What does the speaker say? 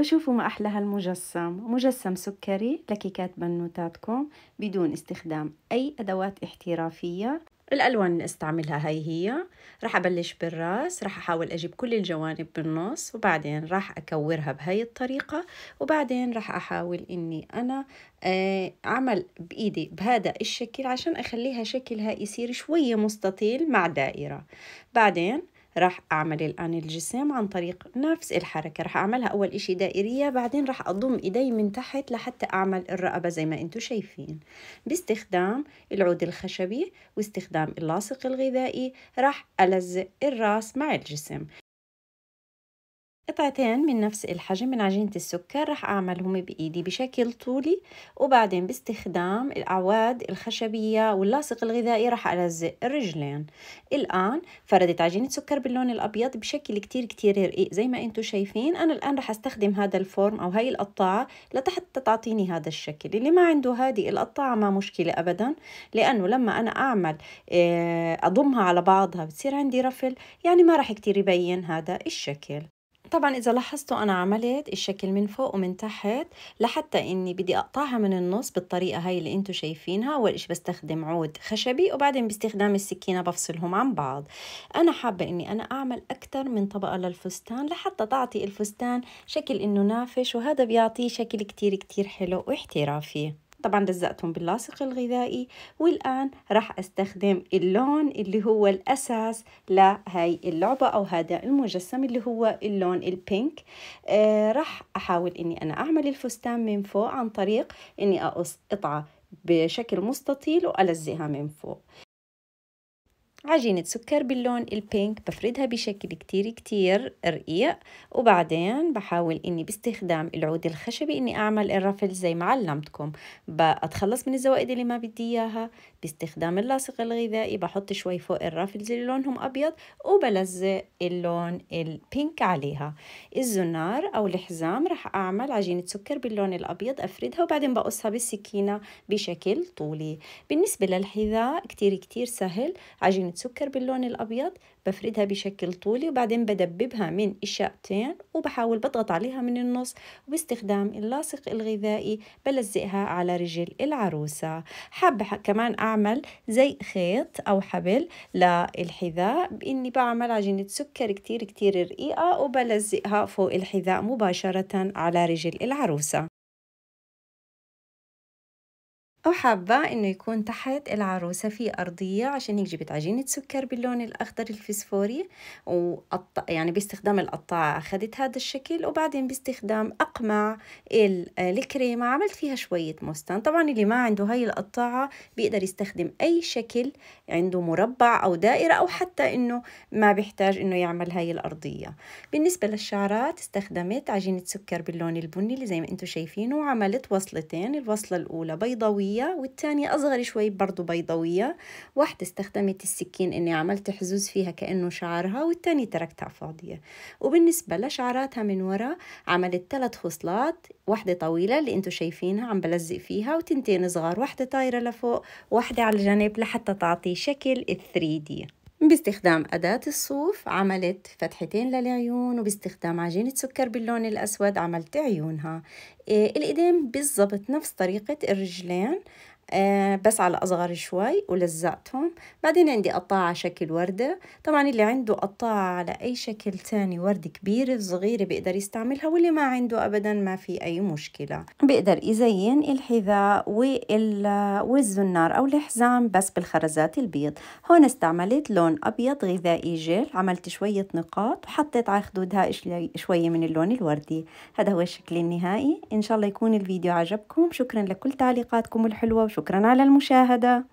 وشوفوا ما أحلى هالمجسم مجسم سكري لكيكات بنوتاتكم بدون استخدام أي أدوات احترافية الألوان اللي استعملها هاي هي راح أبلش بالراس راح أحاول أجيب كل الجوانب بالنص وبعدين راح أكورها بهاي الطريقة وبعدين راح أحاول إني أنا آه، أعمل بإيدي بهذا الشكل عشان أخليها شكلها يصير شوية مستطيل مع دائرة بعدين راح أعمل الآن الجسم عن طريق نفس الحركة راح أعملها أول إشي دائرية بعدين راح أضم إيدي من تحت لحتى أعمل الرقبة زي ما أنتم شايفين باستخدام العود الخشبي واستخدام اللاصق الغذائي راح ألزق الراس مع الجسم قطعتين من نفس الحجم من عجينة السكر رح أعملهم بإيدي بشكل طولي وبعدين باستخدام الأعواد الخشبية واللاصق الغذائي رح ألزق الرجلين الآن فردت عجينة سكر باللون الأبيض بشكل كتير كتير رقيق زي ما أنتم شايفين أنا الآن رح أستخدم هذا الفورم أو هاي القطاعة لتحت تعطيني هذا الشكل اللي ما عنده هذه القطاعة ما مشكلة أبدا لأنه لما أنا أعمل آه، أضمها على بعضها بتصير عندي رفل يعني ما رح كتير يبين هذا الشكل طبعا اذا لاحظتوا انا عملت الشكل من فوق ومن تحت لحتى اني بدي اقطعها من النص بالطريقه هاي اللي انتم شايفينها اول شيء بستخدم عود خشبي وبعدين باستخدام السكينه بفصلهم عن بعض انا حابه اني انا اعمل اكثر من طبقه للفستان لحتى تعطي الفستان شكل انه نافش وهذا بيعطيه شكل كتير كتير حلو واحترافي طبعا لزقتهم باللاصق الغذائي والآن راح أستخدم اللون اللي هو الأساس لهاي اللعبة أو هذا المجسم اللي هو اللون البينك آه راح أحاول أني أنا أعمل الفستان من فوق عن طريق أني أقص قطعة بشكل مستطيل وألزقها من فوق عجينة سكر باللون البينك بفردها بشكل كتير كتير رقيق وبعدين بحاول اني باستخدام العود الخشبي اني اعمل الرفل زي ما علمتكم بتخلص من الزوائد اللي ما بدي اياها باستخدام اللاصق الغذائي بحط شوي فوق الرافلز اللي لونهم ابيض وبلزق اللون البينك عليها الزنار او الحزام رح اعمل عجينة سكر باللون الابيض افردها وبعدين بقصها بالسكينة بشكل طولي بالنسبة للحذاء كتير كتير سهل عجينة سكر باللون الأبيض بفردها بشكل طولي وبعدين بدببها من الشقتين وبحاول بضغط عليها من النص وباستخدام اللاصق الغذائي بلزقها على رجل العروسة حابة كمان أعمل زي خيط أو حبل للحذاء بإني بعمل عجينة سكر كتير كتير رقيقة وبلزقها فوق الحذاء مباشرة على رجل العروسة وحابة إنه يكون تحت العروسة في أرضية عشان هيك جبت عجينة سكر باللون الأخضر الفسفوري وقط... يعني باستخدام القطاعة أخذت هذا الشكل وبعدين باستخدام أقمع ال... الكريمة عملت فيها شوية مستان طبعا اللي ما عنده هاي القطاعة بيقدر يستخدم أي شكل عنده مربع أو دائرة أو حتى إنه ما بيحتاج إنه يعمل هاي الأرضية بالنسبة للشعرات استخدمت عجينة سكر باللون البني اللي زي ما أنتم شايفينه وعملت وصلتين الوصلة الأولى بيضاوية بيضاوية والتانية أصغر شوي برضو بيضاوية واحدة استخدمت السكين إني عملت حزوز فيها كأنه شعرها والتانية تركتها فاضية وبالنسبة لشعراتها من ورا عملت ثلاث خصلات واحدة طويلة اللي انتو شايفينها عم بلزق فيها وتنتين صغار واحدة طايرة لفوق واحدة على الجنب لحتى تعطي شكل الثري دي باستخدام أداة الصوف عملت فتحتين للعيون وباستخدام عجينة سكر باللون الأسود عملت عيونها إيه، الإيدين بالضبط نفس طريقة الرجلين آه، بس على أصغر شوي ولزقتهم بعدين عندي قطاعة شكل وردة طبعا اللي عنده قطاعة على أي شكل تاني ورد كبيرة صغيرة بيقدر يستعملها واللي ما عنده أبدا ما في أي مشكلة بيقدر يزين الحذاء والزنار أو الحزام بس بالخرزات البيض هون استعملت لون أبيض غذائي جيل عملت شوية نقاط وحطيت على خدودها شوية من اللون الوردي هذا هو الشكل النهائي إن شاء الله يكون الفيديو عجبكم شكرا لكل تعليقاتكم الحلوة وشكرا شكرا على المشاهدة